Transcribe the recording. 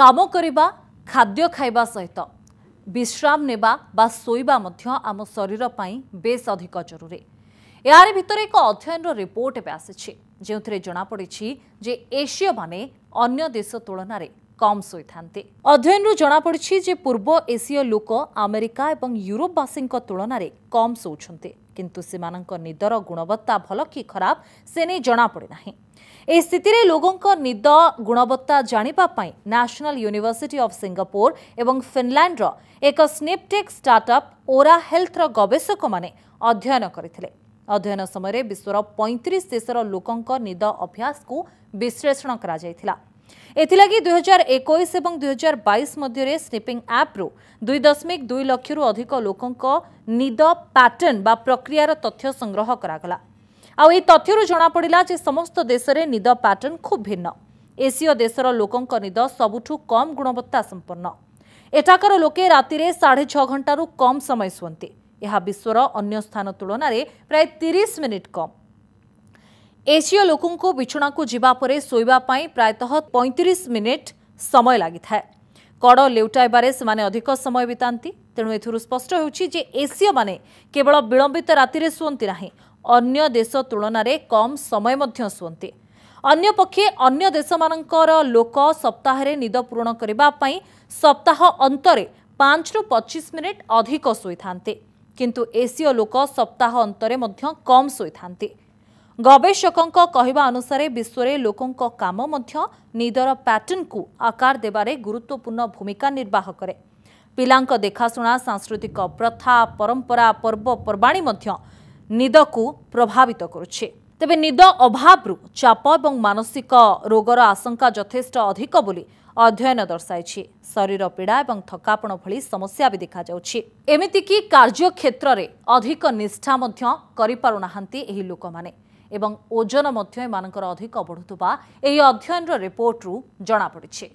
କାମ କରିବା ଖାଦ୍ୟ ଖାଇବା ସହିତ ବିଶ୍ରାମ ନେବା ବା ଶୋଇବା ମଧ୍ୟ ଆମ ଶରୀର ପାଇଁ ବେଶ ଅଧିକ ଜରୁରୀ ଏହାରି ଭିତରେ ଏକ ଅଧ୍ୟୟନର ରିପୋର୍ଟ ଏବେ ଆସିଛି ଯେଉଁଥିରେ ଜଣାପଡ଼ିଛି ଯେ ଏସୀୟମାନେ ଅନ୍ୟ ଦେଶ ତୁଳନାରେ କମ୍ ଶୋଇଥାନ୍ତି ଅଧ୍ୟୟନରୁ ଜଣାପଡ଼ିଛି ଯେ ପୂର୍ବ ଏସୀୟ ଲୋକ ଆମେରିକା ଏବଂ ୟୁରୋପବାସୀଙ୍କ ତୁଳନାରେ କମ୍ ଶୋଉଛନ୍ତି କିନ୍ତୁ ସେମାନଙ୍କ ନିଦର ଗୁଣବତ୍ତା ଭଲ କି ଖରାପ ସେ ନେଇ ଜଣାପଡ଼ି ନାହିଁ ଏହି ସ୍ଥିତିରେ ଲୋକଙ୍କ ନିଦ ଗୁଣବତ୍ତା ଜାଣିବା ପାଇଁ ନ୍ୟାସନାଲ ୟୁନିଭର୍ସିଟି ଅଫ୍ ସିଙ୍ଗାପୁର ଏବଂ ଫିନ୍ଲାଣ୍ଡର ଏକ ସ୍ନିପ୍ଟେକ୍ ଷ୍ଟାର୍ଟଅପ୍ ଓରା ହେଲ୍ଥର ଗବେଷକମାନେ ଅଧ୍ୟୟନ କରିଥିଲେ ଅଧ୍ୟୟନ ସମୟରେ ବିଶ୍ୱର ପଇଁତିରିଶ ଦେଶର ଲୋକଙ୍କ ନିଦ ଅଭ୍ୟାସକୁ ବିଶ୍ଳେଷଣ କରାଯାଇଥିଲା ଏଥିଲାଗି ଦୁଇହଜାର ଏକୋଇଶ ଏବଂ ଦୁଇହଜାର ବାଇଶ ମଧ୍ୟରେ ସ୍ଲିପିଂ ଆପ୍ରୁ ଦୁଇ ଦଶମିକ ଦୁଇ ଲକ୍ଷରୁ ଅଧିକ ଲୋକଙ୍କ ନିଦ ପ୍ୟାଟର୍ଣ୍ଣ ବା ପ୍ରକ୍ରିୟାର ତଥ୍ୟ ସଂଗ୍ରହ କରାଗଲା ଆଉ ଏହି ତଥ୍ୟରୁ ଜଣାପଡ଼ିଲା ଯେ ସମସ୍ତ ଦେଶରେ ନିଦ ପ୍ୟାଟର୍ଣ୍ଣ ଖୁବ୍ ଭିନ୍ନ ଏସୀୟ ଦେଶର ଲୋକଙ୍କ ନିଦ ସବୁଠୁ କମ୍ ଗୁଣବତ୍ତା ସମ୍ପନ୍ନ ଏଠାକାର ଲୋକେ ରାତିରେ ସାଢ଼େ ଛଅ ଘଣ୍ଟାରୁ କମ୍ ସମୟ ଶୁଅନ୍ତି ଏହା ବିଶ୍ୱର ଅନ୍ୟ ସ୍ଥାନ ତୁଳନାରେ ପ୍ରାୟ ତିରିଶ ମିନିଟ୍ କମ୍ ଏସୀୟ ଲୋକଙ୍କୁ ବିଛଣାକୁ ଯିବା ପରେ ଶୋଇବା ପାଇଁ ପ୍ରାୟତଃ ପଇଁତିରିଶ ମିନିଟ୍ ସମୟ ଲାଗିଥାଏ କଡ଼ ଲେଉଟାଇବାରେ ସେମାନେ ଅଧିକ ସମୟ ବିତାନ୍ତି ତେଣୁ ଏଥିରୁ ସ୍ପଷ୍ଟ ହେଉଛି ଯେ ଏସୀୟମାନେ କେବଳ ବିଳମ୍ବିତ ରାତିରେ ଶୁଅନ୍ତି ନାହିଁ ଅନ୍ୟ ଦେଶ ତୁଳନାରେ କମ୍ ସମୟ ମଧ୍ୟ ଶୁଅନ୍ତି ଅନ୍ୟପକ୍ଷେ ଅନ୍ୟ ଦେଶମାନଙ୍କର ଲୋକ ସପ୍ତାହରେ ନିଦ ପୂରଣ କରିବା ପାଇଁ ସପ୍ତାହ ଅନ୍ତରେ ପାଞ୍ଚରୁ ପଚିଶ ମିନିଟ୍ ଅଧିକ ଶୋଇଥାନ୍ତି କିନ୍ତୁ ଏସୀୟ ଲୋକ ସପ୍ତାହ ଅନ୍ତରେ ମଧ୍ୟ କମ୍ ଶୋଇଥାନ୍ତି ଗବେଷକଙ୍କ କହିବା ଅନୁସାରେ ବିଶ୍ୱରେ ଲୋକଙ୍କ କାମ ମଧ୍ୟ ନିଜର ପ୍ୟାଟର୍ଣ୍ଣକୁ ଆକାର ଦେବାରେ ଗୁରୁତ୍ୱପୂର୍ଣ୍ଣ ଭୂମିକା ନିର୍ବାହ କରେ ପିଲାଙ୍କ ଦେଖାଶୁଣା ସାଂସ୍କୃତିକ ପ୍ରଥା ପରମ୍ପରା ପର୍ବପର୍ବାଣୀ ମଧ୍ୟ ନିଦକୁ ପ୍ରଭାବିତ କରୁଛି ତେବେ ନିଦ ଅଭାବରୁ ଚାପ ଏବଂ ମାନସିକ ରୋଗର ଆଶଙ୍କା ଯଥେଷ୍ଟ ଅଧିକ ବୋଲି ଅଧ୍ୟୟନ ଦର୍ଶାଇଛି ଶରୀର ପୀଡ଼ା ଏବଂ ଥକାପଣ ଭଳି ସମସ୍ୟା ବି ଦେଖାଯାଉଛି ଏମିତିକି କାର୍ଯ୍ୟକ୍ଷେତ୍ରରେ ଅଧିକ ନିଷ୍ଠା ମଧ୍ୟ କରିପାରୁନାହାନ୍ତି ଏହି ଲୋକମାନେ ଏବଂ ଓଜନ ମଧ୍ୟ ଏମାନଙ୍କର ଅଧିକ ବଢ଼ୁଥିବା ଏହି ଅଧ୍ୟୟନର ରିପୋର୍ଟରୁ ଜଣାପଡ଼ିଛି